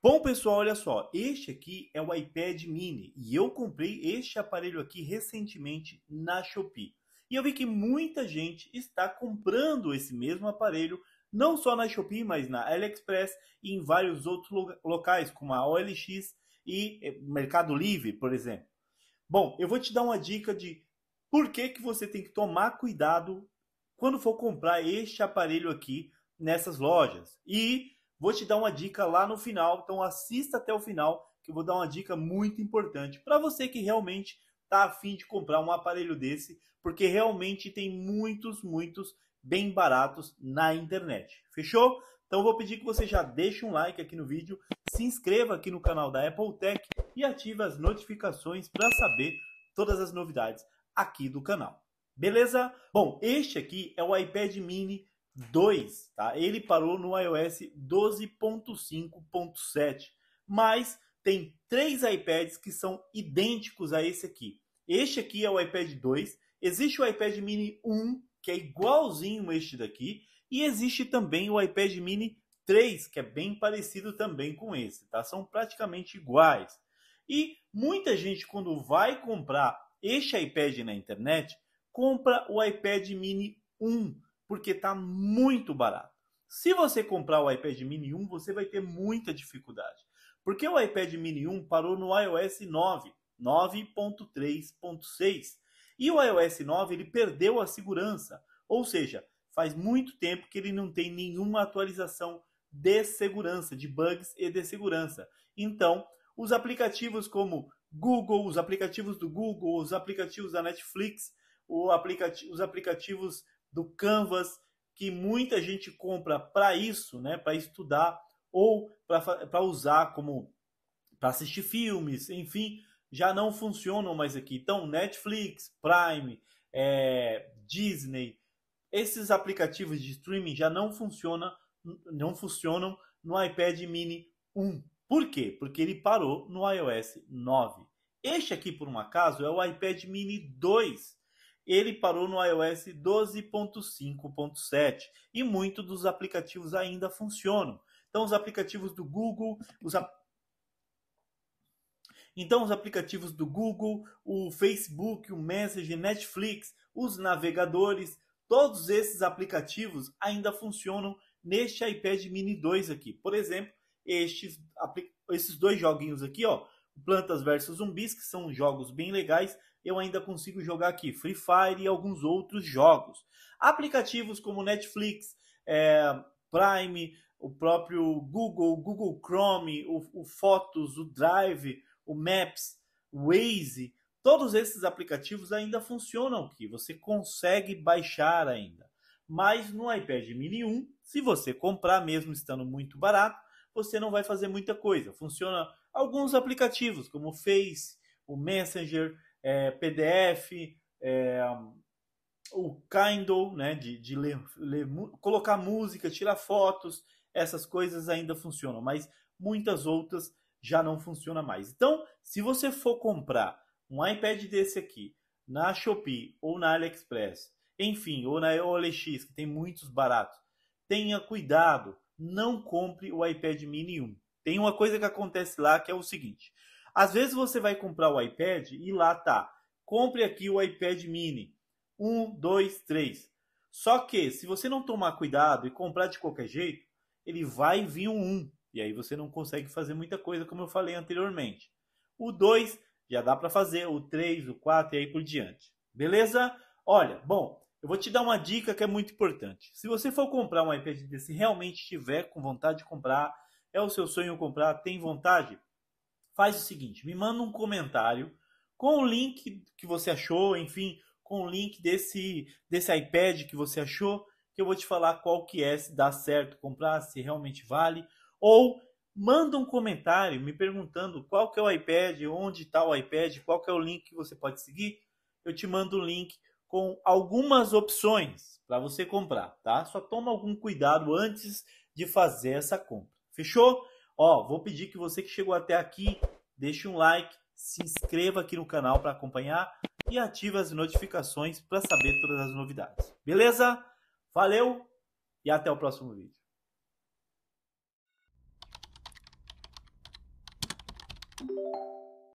Bom, pessoal, olha só, este aqui é o iPad mini e eu comprei este aparelho aqui recentemente na Shopee. E eu vi que muita gente está comprando esse mesmo aparelho, não só na Shopee, mas na AliExpress e em vários outros locais, como a OLX e eh, Mercado Livre, por exemplo. Bom, eu vou te dar uma dica de por que, que você tem que tomar cuidado quando for comprar este aparelho aqui nessas lojas. E Vou te dar uma dica lá no final, então assista até o final que eu vou dar uma dica muito importante para você que realmente está afim de comprar um aparelho desse, porque realmente tem muitos, muitos bem baratos na internet. Fechou? Então vou pedir que você já deixe um like aqui no vídeo, se inscreva aqui no canal da Apple Tech e ative as notificações para saber todas as novidades aqui do canal. Beleza? Bom, este aqui é o iPad mini 2, tá? Ele parou no iOS 12.5.7, mas tem três iPads que são idênticos a esse aqui. Este aqui é o iPad 2, existe o iPad mini 1, que é igualzinho este daqui, e existe também o iPad mini 3, que é bem parecido também com esse, tá? São praticamente iguais. E muita gente quando vai comprar este iPad na internet, compra o iPad mini 1 porque está muito barato. Se você comprar o iPad Mini 1, você vai ter muita dificuldade, porque o iPad Mini 1 parou no iOS 9, 9.3.6, e o iOS 9 ele perdeu a segurança, ou seja, faz muito tempo que ele não tem nenhuma atualização de segurança, de bugs e de segurança. Então, os aplicativos como Google, os aplicativos do Google, os aplicativos da Netflix, aplicati os aplicativos do Canvas, que muita gente compra para isso, né, para estudar ou para usar como para assistir filmes, enfim, já não funcionam mais aqui. Então, Netflix, Prime, é, Disney, esses aplicativos de streaming já não funcionam, não funcionam no iPad Mini 1. Por quê? Porque ele parou no iOS 9. Este aqui, por um acaso, é o iPad Mini 2 ele parou no iOS 12.5.7 e muitos dos aplicativos ainda funcionam. Então, os aplicativos do Google, os então, os aplicativos do Google, o Facebook, o Messenger, Netflix, os navegadores, todos esses aplicativos ainda funcionam neste iPad Mini 2 aqui. Por exemplo, estes, esses dois joguinhos aqui, ó, Plantas vs Zumbis, que são jogos bem legais, eu ainda consigo jogar aqui Free Fire e alguns outros jogos. Aplicativos como Netflix, é, Prime, o próprio Google, Google Chrome, o, o Fotos, o Drive, o Maps, o Waze, todos esses aplicativos ainda funcionam aqui, você consegue baixar ainda. Mas no iPad mini 1, se você comprar mesmo estando muito barato, você não vai fazer muita coisa. Funciona alguns aplicativos, como o Face, o Messenger, é, PDF, é, o Kindle, né, de, de ler, ler, colocar música, tirar fotos, essas coisas ainda funcionam, mas muitas outras já não funcionam mais. Então, se você for comprar um iPad desse aqui na Shopee ou na AliExpress, enfim, ou na OLX, que tem muitos baratos, tenha cuidado, não compre o iPad Mini 1. Tem uma coisa que acontece lá que é o seguinte: às vezes você vai comprar o iPad e lá tá, compre aqui o iPad mini. Um, dois, três. Só que se você não tomar cuidado e comprar de qualquer jeito, ele vai vir um 1. E aí você não consegue fazer muita coisa, como eu falei anteriormente. O 2 já dá para fazer, o 3, o 4 e aí por diante. Beleza? Olha, bom, eu vou te dar uma dica que é muito importante. Se você for comprar um iPad desse, realmente tiver com vontade de comprar, é o seu sonho comprar, tem vontade, faz o seguinte: me manda um comentário com o link que você achou, enfim, com o link desse, desse iPad que você achou, que eu vou te falar qual que é, se dá certo comprar, se realmente vale. Ou manda um comentário me perguntando qual que é o iPad, onde está o iPad, qual que é o link que você pode seguir. Eu te mando o um link com algumas opções para você comprar, tá? Só toma algum cuidado antes de fazer essa compra. Fechou? Ó, vou pedir que você que chegou até aqui, deixe um like, se inscreva aqui no canal para acompanhar e ative as notificações para saber todas as novidades. Beleza? Valeu e até o próximo vídeo.